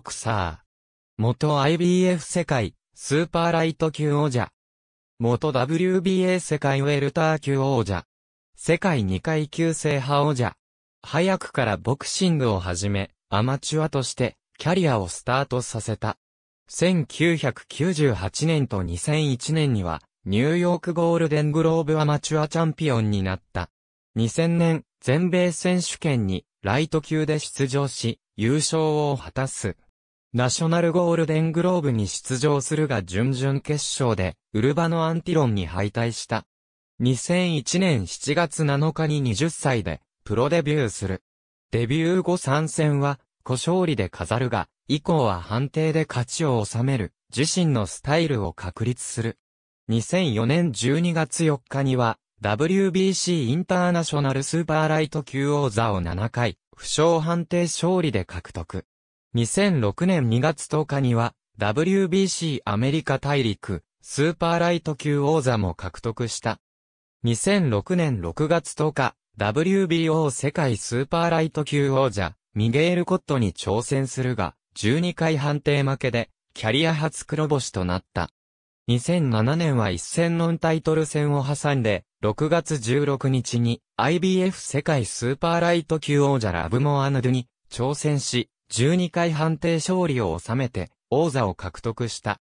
ボクサー。元 IBF 世界、スーパーライト級王者。元 WBA 世界ウェルター級王者。世界2階級制覇王者。早くからボクシングを始め、アマチュアとしてキャリアをスタートさせた。1998年と2001年には、ニューヨークゴールデングローブアマチュアチャンピオンになった。2000年、全米選手権にライト級で出場し、優勝を果たす。ナショナルゴールデングローブに出場するが準々決勝で、ウルバのアンティロンに敗退した。2001年7月7日に20歳で、プロデビューする。デビュー後参戦は、小勝利で飾るが、以降は判定で勝ちを収める、自身のスタイルを確立する。2004年12月4日には、WBC インターナショナルスーパーライト級王座を7回、負傷判定勝利で獲得。2006年2月10日には、WBC アメリカ大陸、スーパーライト級王座も獲得した。2006年6月10日、WBO 世界スーパーライト級王者、ミゲール・コットに挑戦するが、12回判定負けで、キャリア初黒星となった。2007年は一戦のタイトル戦を挟んで、6月16日に IBF 世界スーパーライト級王者ラブモアヌドゥに挑戦し、12回判定勝利を収めて、王座を獲得した。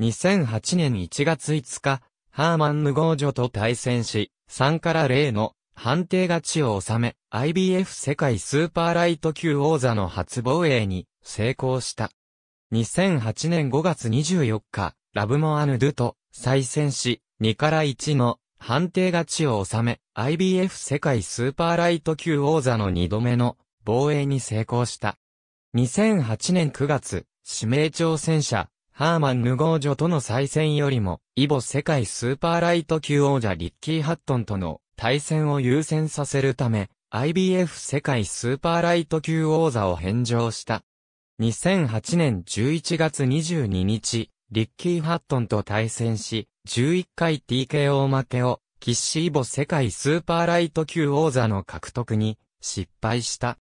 2008年1月5日、ハーマン・ヌゴージョと対戦し、3から0の判定勝ちを収め、IBF 世界スーパーライト級王座の初防衛に成功した。2008年5月24日、ラブモアヌドゥと再戦し、2から1の判定勝ちを収め、IBF 世界スーパーライト級王座の2度目の防衛に成功した。2008年9月、指名挑戦者、ハーマン・ヌゴージョとの再戦よりも、イボ世界スーパーライト級王者リッキー・ハットンとの対戦を優先させるため、IBF 世界スーパーライト級王座を返上した。2008年11月22日、リッキー・ハットンと対戦し、11回 TKO 負けを、キッシーボ世界スーパーライト級王座の獲得に失敗した。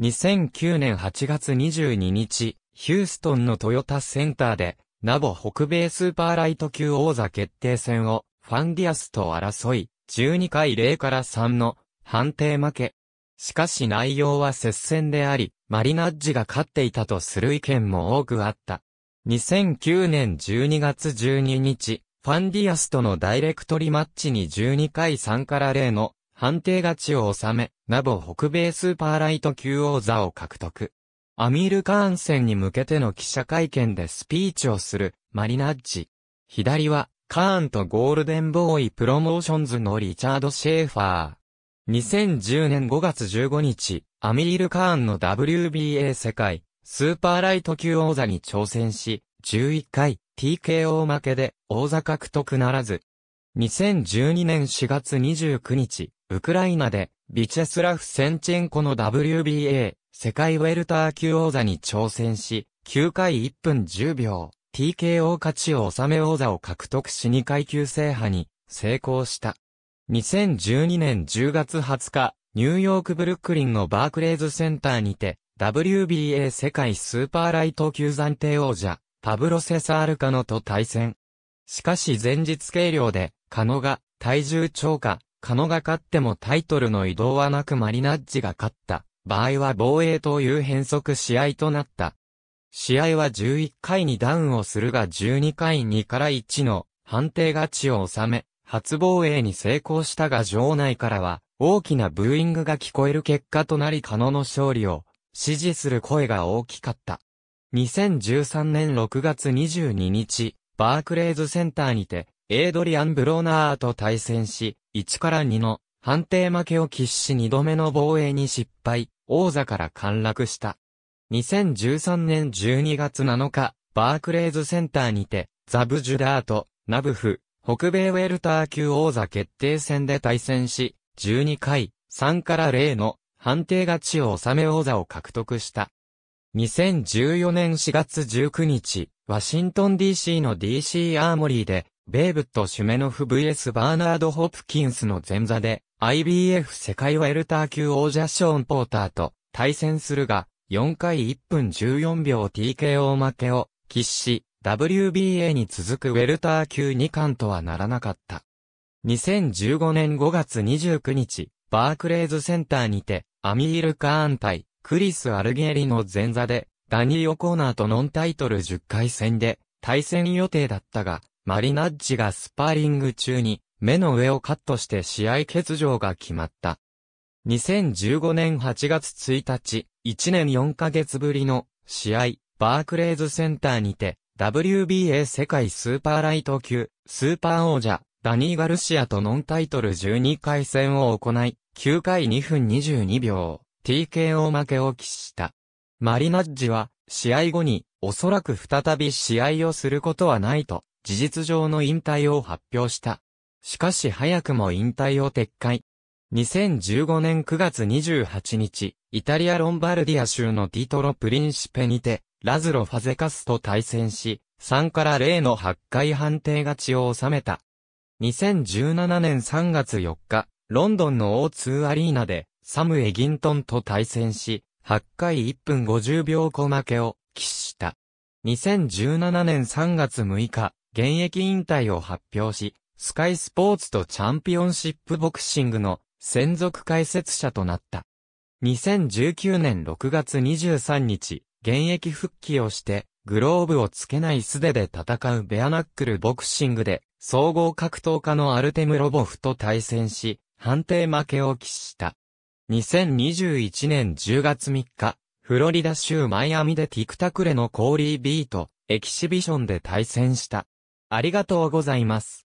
2009年8月22日、ヒューストンのトヨタセンターで、ナボ北米スーパーライト級王座決定戦をファンディアスと争い、12回0から3の判定負け。しかし内容は接戦であり、マリナッジが勝っていたとする意見も多くあった。2009年12月12日、ファンディアスとのダイレクトリマッチに12回3から0の判定勝ちを収め、ナボ北米スーパーライト級王座を獲得。アミール・カーン戦に向けての記者会見でスピーチをする、マリナッジ。左は、カーンとゴールデンボーイプロモーションズのリチャード・シェーファー。2010年5月15日、アミール・カーンの WBA 世界、スーパーライト級王座に挑戦し、11回、TKO 負けで、王座獲得ならず、2012年4月29日、ウクライナで、ビチェスラフ・センチェンコの WBA、世界ウェルター級王座に挑戦し、9回1分10秒、TKO 勝ちを収め王座を獲得し2階級制覇に成功した。2012年10月20日、ニューヨークブルックリンのバークレーズセンターにて、WBA 世界スーパーライト級暫定王者、パブロ・セサールカノと対戦。しかし前日計量で、カノが、体重超過、カノが勝ってもタイトルの移動はなくマリナッジが勝った。場合は防衛という変則試合となった。試合は11回にダウンをするが12回2から1の判定勝ちを収め、初防衛に成功したが場内からは大きなブーイングが聞こえる結果となりカノの勝利を支持する声が大きかった。2013年6月22日、バークレーズセンターにてエイドリアン・ブローナーと対戦し、1から2の判定負けを喫し2度目の防衛に失敗、王座から陥落した。2013年12月7日、バークレーズセンターにて、ザブ・ジュダーとナブフ、北米ウェルター級王座決定戦で対戦し、12回、3から0の判定勝ちを収め王座を獲得した。2014年4月19日、ワシントン DC の DC アーモリーでベーブット・シュメノフ VS バーナード・ホプキンスの前座で、IBF 世界ウェルター級王者ショーン・ポーターと対戦するが、4回1分14秒 TKO 負けを喫し、WBA に続くウェルター級2冠とはならなかった。2015年5月29日、バークレーズセンターにて、アミール・カーン対、クリス・アルゲリの前座で、ダニー・オコーナーとノンタイトル10回戦で、対戦予定だったが、マリナッジがスパーリング中に目の上をカットして試合欠場が決まった。2015年8月1日、1年4ヶ月ぶりの試合、バークレーズセンターにて、WBA 世界スーパーライト級、スーパー王者、ダニー・ガルシアとノンタイトル12回戦を行い、9回2分22秒、TKO 負けを喫した。マリナッジは、試合後に、おそらく再び試合をすることはないと、事実上の引退を発表した。しかし早くも引退を撤回。2015年9月28日、イタリア・ロンバルディア州のディトロ・プリンシペにて、ラズロ・ファゼカスと対戦し、3から0の8回判定勝ちを収めた。2017年3月4日、ロンドンの O2 アリーナで、サム・エギントンと対戦し、8回1分50秒小負けを喫した。2017年3月6日、現役引退を発表し、スカイスポーツとチャンピオンシップボクシングの専属解説者となった。2019年6月23日、現役復帰をして、グローブをつけない素手で戦うベアナックルボクシングで、総合格闘家のアルテム・ロボフと対戦し、判定負けを喫した。2021年10月3日、フロリダ州マイアミでティクタクレのコーリー・ビート、エキシビションで対戦した。ありがとうございます。